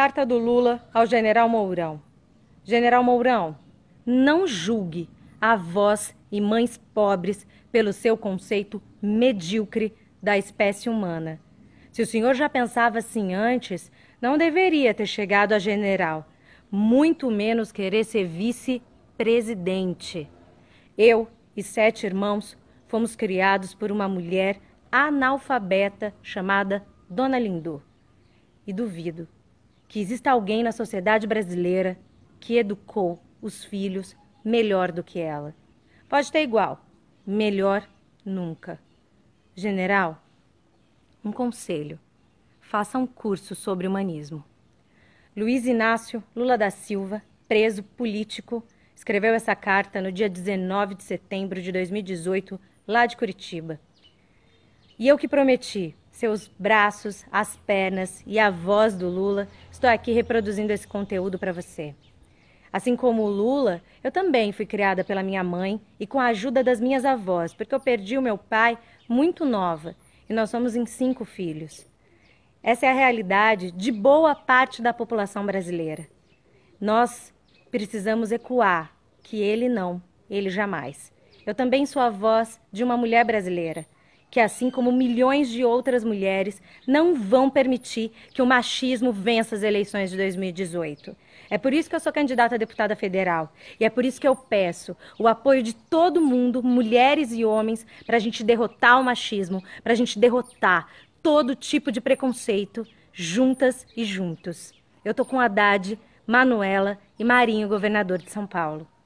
Carta do Lula ao General Mourão. General Mourão, não julgue avós e mães pobres pelo seu conceito medíocre da espécie humana. Se o senhor já pensava assim antes, não deveria ter chegado a general, muito menos querer ser vice-presidente. Eu e sete irmãos fomos criados por uma mulher analfabeta chamada Dona Lindu. E duvido que exista alguém na sociedade brasileira que educou os filhos melhor do que ela. Pode ter igual, melhor nunca. General, um conselho: faça um curso sobre humanismo. Luiz Inácio Lula da Silva, preso político, escreveu essa carta no dia 19 de setembro de 2018, lá de Curitiba. E eu que prometi, seus braços, as pernas e a voz do Lula, estou aqui reproduzindo esse conteúdo para você. Assim como o Lula, eu também fui criada pela minha mãe e com a ajuda das minhas avós, porque eu perdi o meu pai muito nova e nós somos em cinco filhos. Essa é a realidade de boa parte da população brasileira. Nós precisamos ecoar que ele não, ele jamais. Eu também sou a voz de uma mulher brasileira que, assim como milhões de outras mulheres, não vão permitir que o machismo vença as eleições de 2018. É por isso que eu sou candidata a deputada federal e é por isso que eu peço o apoio de todo mundo, mulheres e homens, para a gente derrotar o machismo, para a gente derrotar todo tipo de preconceito, juntas e juntos. Eu tô com Haddad, Manuela e Marinho, governador de São Paulo.